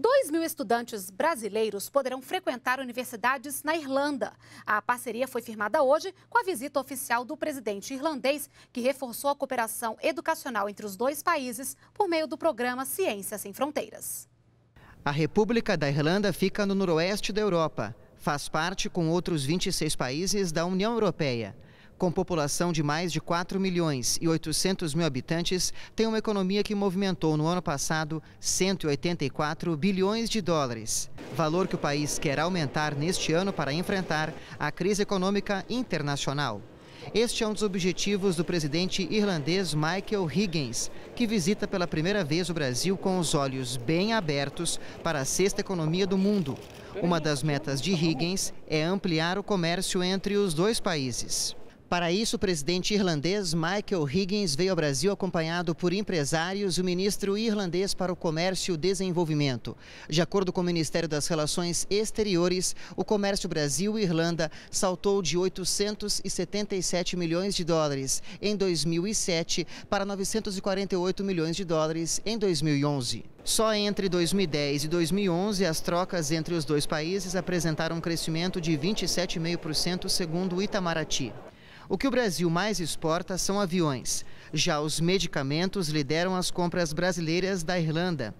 2 mil estudantes brasileiros poderão frequentar universidades na Irlanda. A parceria foi firmada hoje com a visita oficial do presidente irlandês, que reforçou a cooperação educacional entre os dois países por meio do programa Ciências Sem Fronteiras. A República da Irlanda fica no noroeste da Europa. Faz parte, com outros 26 países, da União Europeia com população de mais de 4 milhões e 800 mil habitantes, tem uma economia que movimentou no ano passado 184 bilhões de dólares, valor que o país quer aumentar neste ano para enfrentar a crise econômica internacional. Este é um dos objetivos do presidente irlandês Michael Higgins, que visita pela primeira vez o Brasil com os olhos bem abertos para a sexta economia do mundo. Uma das metas de Higgins é ampliar o comércio entre os dois países. Para isso, o presidente irlandês Michael Higgins veio ao Brasil acompanhado por empresários e o ministro irlandês para o Comércio e o Desenvolvimento. De acordo com o Ministério das Relações Exteriores, o comércio Brasil Irlanda saltou de 877 milhões de dólares em 2007 para 948 milhões de dólares em 2011. Só entre 2010 e 2011, as trocas entre os dois países apresentaram um crescimento de 27,5% segundo o Itamaraty. O que o Brasil mais exporta são aviões. Já os medicamentos lideram as compras brasileiras da Irlanda.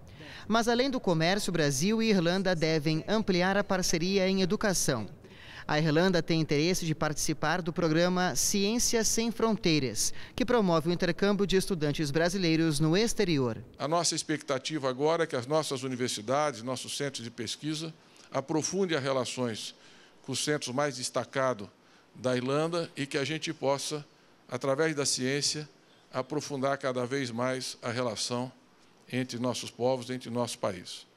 Mas além do comércio, Brasil e Irlanda devem ampliar a parceria em educação. A Irlanda tem interesse de participar do programa Ciências Sem Fronteiras, que promove o intercâmbio de estudantes brasileiros no exterior. A nossa expectativa agora é que as nossas universidades, nossos centros de pesquisa, aprofundem as relações com os centros mais destacados da Irlanda e que a gente possa, através da ciência, aprofundar cada vez mais a relação entre nossos povos, entre nossos países.